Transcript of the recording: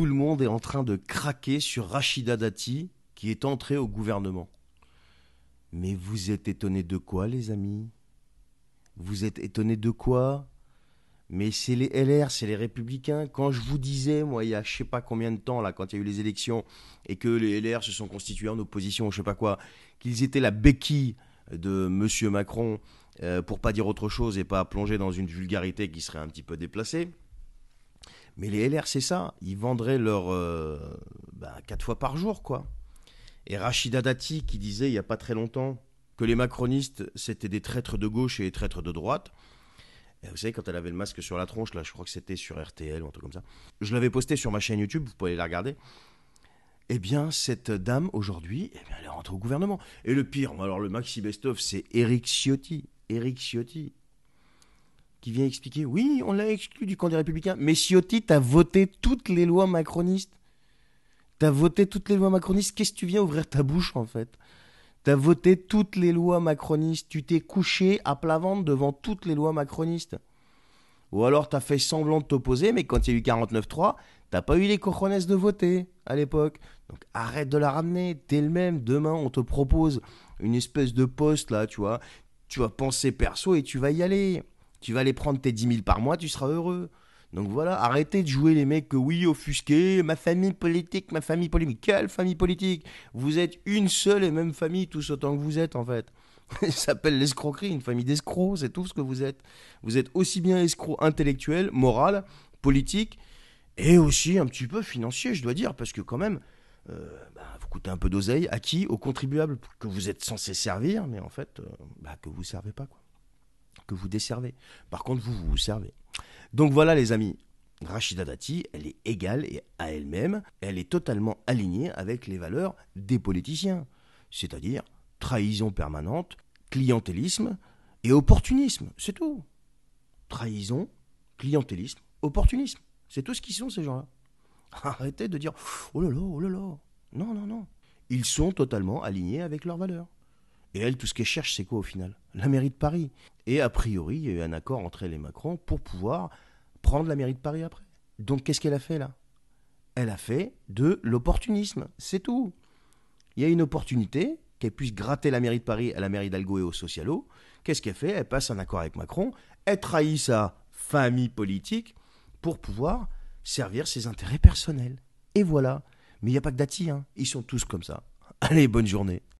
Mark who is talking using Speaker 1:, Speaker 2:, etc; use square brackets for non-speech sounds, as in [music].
Speaker 1: tout le monde est en train de craquer sur Rachida Dati qui est entrée au gouvernement. Mais vous êtes étonnés de quoi, les amis Vous êtes étonnés de quoi mais c'est les LR, c'est les républicains. Quand je vous disais, moi, il y a je sais pas combien de temps, là, quand il y a eu les élections et que les LR se sont constitués en opposition, je sais pas quoi, qu'ils étaient la béquille de M. Macron, euh, pour pas dire autre chose et pas plonger dans une vulgarité qui serait un petit peu déplacée, mais les LR, c'est ça. Ils vendraient leur. Euh, bah, quatre fois par jour, quoi. Et Rachida Dati, qui disait il n'y a pas très longtemps que les macronistes, c'était des traîtres de gauche et des traîtres de droite. vous savez, quand elle avait le masque sur la tronche, là, je crois que c'était sur RTL ou un truc comme ça. Je l'avais posté sur ma chaîne YouTube, vous pouvez la regarder. Eh bien, cette dame, aujourd'hui, eh bien, elle rentre au gouvernement. Et le pire, alors le maxi best-of, c'est Eric Ciotti. Eric Ciotti, qui vient expliquer oui, on l'a exclu du camp des Républicains. Mais Ciotti, t'as voté toutes les lois macronistes. T'as voté toutes les lois macronistes. Qu'est-ce que tu viens ouvrir ta bouche en fait T'as voté toutes les lois macronistes. Tu t'es couché à plat ventre devant toutes les lois macronistes. Ou alors t'as fait semblant de t'opposer, mais quand il y a eu 49-3, t'as pas eu les cojones de voter à l'époque. Donc arrête de la ramener. T'es le même. Demain, on te propose une espèce de poste là, tu vois. Tu vas penser perso et tu vas y aller. Tu vas aller prendre tes 10 000 par mois, tu seras heureux. Donc voilà, arrêtez de jouer les mecs que euh, oui, offusqués, ma famille politique, ma famille politique. Quelle famille politique Vous êtes une seule et même famille, tous autant que vous êtes en fait. Ça [laughs] s'appelle l'escroquerie, une famille d'escrocs, c'est tout ce que vous êtes. Vous êtes aussi bien escroc intellectuel, moral, politique, et aussi un petit peu financier, je dois dire, parce que quand même, euh, bah, vous coûtez un peu d'oseille. À qui Aux contribuables que vous êtes censé servir, mais en fait, euh, bah, que vous ne servez pas. Quoi vous desservez. Par contre, vous, vous servez. Donc voilà, les amis. Rachida Dati, elle est égale à elle-même, elle est totalement alignée avec les valeurs des politiciens, c'est-à-dire trahison permanente, clientélisme et opportunisme, c'est tout. Trahison, clientélisme, opportunisme, c'est tout ce qu'ils sont ces gens-là. [laughs] Arrêtez de dire oh là là, oh là là. Non, non, non. Ils sont totalement alignés avec leurs valeurs. Et elle, tout ce qu'elle cherche, c'est quoi au final La mairie de Paris. Et a priori, il y a eu un accord entre elle et Macron pour pouvoir prendre la mairie de Paris après. Donc qu'est-ce qu'elle a fait là Elle a fait de l'opportunisme, c'est tout. Il y a une opportunité qu'elle puisse gratter la mairie de Paris à la mairie d'Algo et socialo. Qu'est-ce qu'elle fait Elle passe un accord avec Macron, elle trahit sa famille politique pour pouvoir servir ses intérêts personnels. Et voilà. Mais il n'y a pas que Dati, hein. ils sont tous comme ça. Allez, bonne journée.